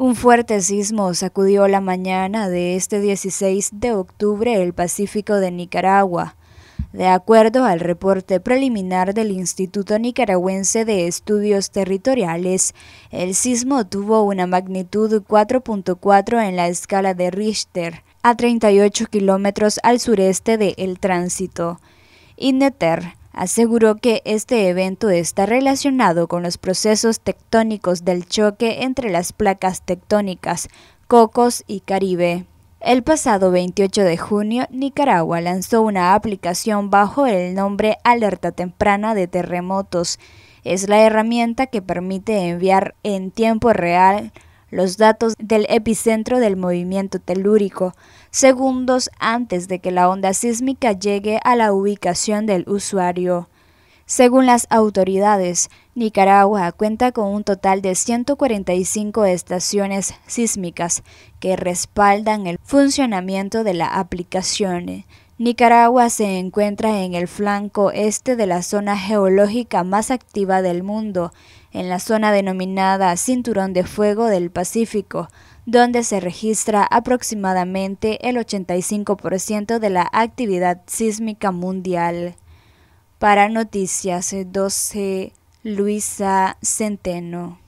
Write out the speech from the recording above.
Un fuerte sismo sacudió la mañana de este 16 de octubre el Pacífico de Nicaragua. De acuerdo al reporte preliminar del Instituto Nicaragüense de Estudios Territoriales, el sismo tuvo una magnitud 4.4 en la escala de Richter, a 38 kilómetros al sureste de El Tránsito. INETER aseguró que este evento está relacionado con los procesos tectónicos del choque entre las placas tectónicas Cocos y Caribe. El pasado 28 de junio, Nicaragua lanzó una aplicación bajo el nombre Alerta Temprana de Terremotos. Es la herramienta que permite enviar en tiempo real los datos del epicentro del movimiento telúrico, segundos antes de que la onda sísmica llegue a la ubicación del usuario. Según las autoridades, Nicaragua cuenta con un total de 145 estaciones sísmicas que respaldan el funcionamiento de la aplicación. Nicaragua se encuentra en el flanco este de la zona geológica más activa del mundo, en la zona denominada Cinturón de Fuego del Pacífico, donde se registra aproximadamente el 85% de la actividad sísmica mundial. Para Noticias 12, Luisa Centeno.